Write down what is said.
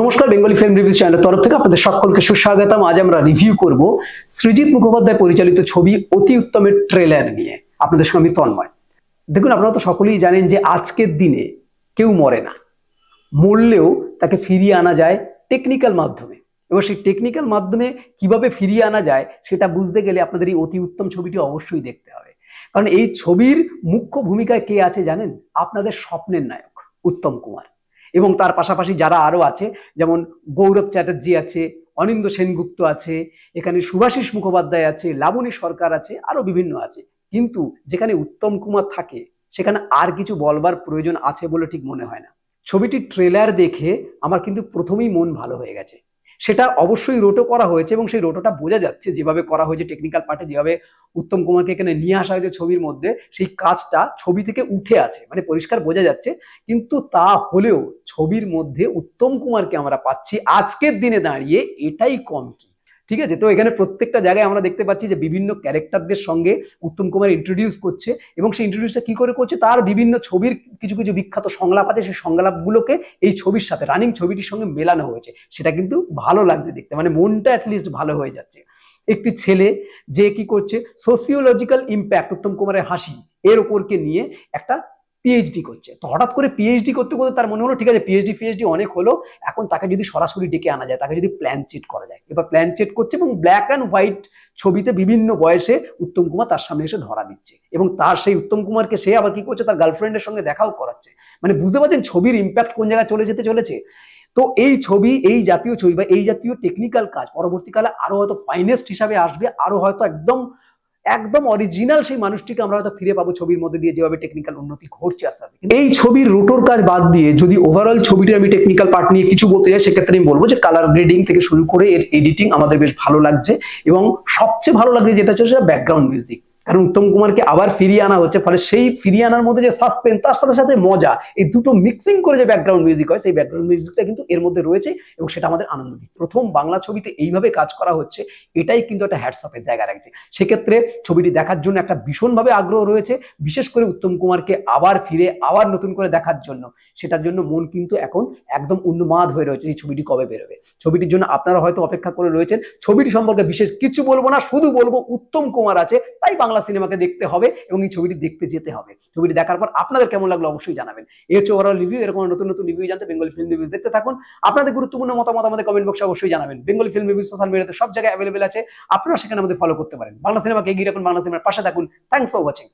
নমস্কার Bengali film review চ্যানেলের তরফ থেকে আপনাদের সকলকে সুস্বাগতম আজ আমরা রিভিউ করব সৃজিৎ মুখোপাধ্যায় পরিচালিত ছবি অতি উত্তমের ট্রেলার নিয়ে আপনাদের সঙ্গে আমি তন্ময় দেখুন আপনারা তো সকলেই জানেন যে আজকের দিনে কেউ মরে না মরলেও তাকে ফিরিয়ে আনা যায় টেকনিক্যাল মাধ্যমে এবার সেই টেকনিক্যাল মাধ্যমে কিভাবে ফিরিয়ে আনা যায় সেটা বুঝতে গেলে আপনাদের এই অতি উত্তম ছবিটি অবশ্যই দেখতে হবে কারণ এই ছবির মুখ্য ভূমিকায় কে আছে জানেন আপনাদের স্বপ্নের নায়ক উত্তম কুমার এবং তার পাশাপাশি যারা আরও আছে যেমন গৌরব চ্যাটার্জি আছে অনিন্দ সেনগুপ্ত আছে এখানে সুভাষিস মুখোপাধ্যায় আছে লাবণী সরকার আছে আরও বিভিন্ন আছে কিন্তু যেখানে উত্তম কুমার থাকে সেখানে আর কিছু বলবার প্রয়োজন আছে বলে ঠিক মনে হয় না ছবিটির ট্রেলার দেখে আমার কিন্তু প্রথমেই মন ভালো হয়ে গেছে সেটা অবশ্যই রোটো করা হয়েছে এবং সেই রোটোটা বোঝা যাচ্ছে যেভাবে করা হয়েছে টেকনিক্যাল পার্টে যেভাবে উত্তম কুমারকে এখানে নিয়ে আসা হয়েছে ছবির মধ্যে সেই কাজটা ছবি থেকে উঠে আছে মানে পরিষ্কার বোঝা যাচ্ছে কিন্তু তা হলেও ছবির মধ্যে উত্তম কুমারকে আমরা পাচ্ছি আজকের দিনে দাঁড়িয়ে এটাই কম কি ঠিক আছে তো এখানে প্রত্যেকটা জায়গায় আমরা দেখতে পাচ্ছি যে বিভিন্ন ক্যারেক্টারদের সঙ্গে উত্তম কুমার ইন্ট্রোডিউস করছে এবং সেই ইন্ট্রোডিউসটা কি করে করছে তার বিভিন্ন ছবির কিছু কিছু বিখ্যাত সংলাপ আছে সেই সংলাপগুলোকে এই ছবির সাথে রানিং ছবিটির সঙ্গে মেলানো হয়েছে সেটা কিন্তু ভালো লাগছে দেখতে মানে মনটা অ্যাটলিস্ট ভালো হয়ে যাচ্ছে একটি ছেলে যে কি করছে সোসিওলজিক্যাল ইম্প্যাক্ট উত্তম কুমারের হাসি এর ওপরকে নিয়ে একটা পিএইচডি করছে তো হঠাৎ করে পিএইচডি করতে করতে তার মনে হলো ঠিক আছে পিএইচডি পিএইচডি অনেক হলো এখন তাকে যদি সরাসরি ডেকে আনা যায় তাকে যদি প্ল্যান চেট করা যায় এবার প্ল্যান চেট করছে এবং ব্ল্যাক অ্যান্ড হোয়াইট ছবিতে বিভিন্ন বয়সে উত্তম কুমার তার সামনে এসে ধরা দিচ্ছে এবং তার সেই উত্তম কুমারকে সে আবার কি করছে তার গার্লফ্রেন্ডের সঙ্গে দেখাও করাচ্ছে মানে বুঝতে পারছেন ছবির ইম্প্যাক্ট কোন জায়গায় চলে যেতে চলেছে তো এই ছবি এই জাতীয় ছবি বা এই জাতীয় টেকনিক্যাল কাজ পরবর্তীকালে আরো হয়তো ফাইনেস্ট হিসাবে আসবে আরো হয়তো একদম একদম অরিজিনাল সেই মানুষটিকে আমরা হয়তো ফিরে পাবো ছবির মধ্যে দিয়ে যেভাবে টেকনিক্যাল উন্নতি ঘটছে আস্তে আস্তে এই ছবির রোটোর কাজ বাদ দিয়ে যদি ওভারঅল ছবিটা আমি টেকনিক্যাল পার্ট নিয়ে কিছু বলতে চাই সেক্ষেত্রে আমি বলবো যে কালার গ্রেডিং থেকে শুরু করে এর এডিটিং আমাদের বেশ ভালো লাগছে এবং সবচেয়ে ভালো লাগছে যেটা হচ্ছে ব্যাকগ্রাউন্ড মিউজিক কারণ উত্তম কুমারকে আবার ফিরিয়ে আনা হচ্ছে ফলে সেই ফিরিয়ে আনার মধ্যে যে সাসপেন্স তার সাথে সাথে মজা এই দুটো মিক্সিং করে যে ব্যাকগ্রাউন্ড মিউজিক হয় সেই ব্যাকগ্রাউন্ড মিউজিকটা কিন্তু এর মধ্যে রয়েছে এবং সেটা আমাদের আনন্দ দিচ্ছে প্রথম বাংলা ছবিতে এইভাবে কাজ করা হচ্ছে এটাই কিন্তু একটা হ্যাটসঅপের জায়গা রাখছে সেক্ষেত্রে ছবিটি দেখার জন্য একটা ভীষণভাবে আগ্রহ রয়েছে বিশেষ করে উত্তম কুমারকে আবার ফিরে আবার নতুন করে দেখার জন্য সেটার জন্য মন কিন্তু এখন একদম উন্মাদ হয়ে রয়েছে এই ছবিটি কবে বেরোবে ছবিটির জন্য আপনারা হয়তো অপেক্ষা করে রয়েছেন ছবিটি সম্পর্কে বিশেষ কিছু বলবো না শুধু বলবো উত্তম কুমার আছে তাই বাংলা বাংলা সিনেমাকে দেখতে হবে এবং এই ছবিটি দেখতে যেতে হবে ছবিটি দেখার পর আপনাদের কেমন লাগলো অবশ্যই জানাবেন এই হচ্ছে ওভারঅল রিভিউ এরকম নতুন নতুন রিভিউ জানতে বেঙ্গল ফিল্ম রিভিউ দেখতে থাকুন আপনাদের গুরুত্বপূর্ণ মতামত আমাদের কমেন্ট বক্সে অবশ্যই জানাবেন বেঙ্গল ফিল্ম রিভিউ সোশ্যাল মিডিয়াতে সব জায়গায় অ্যাভেলেবেল আছে আপনারা সেখানে আমাদের ফলো করতে পারেন বাংলা সিনেমাকে এগিয়ে রাখুন বাংলা সিনেমার পাশে থাকুন থ্যাংকস ফর ওয়াচিং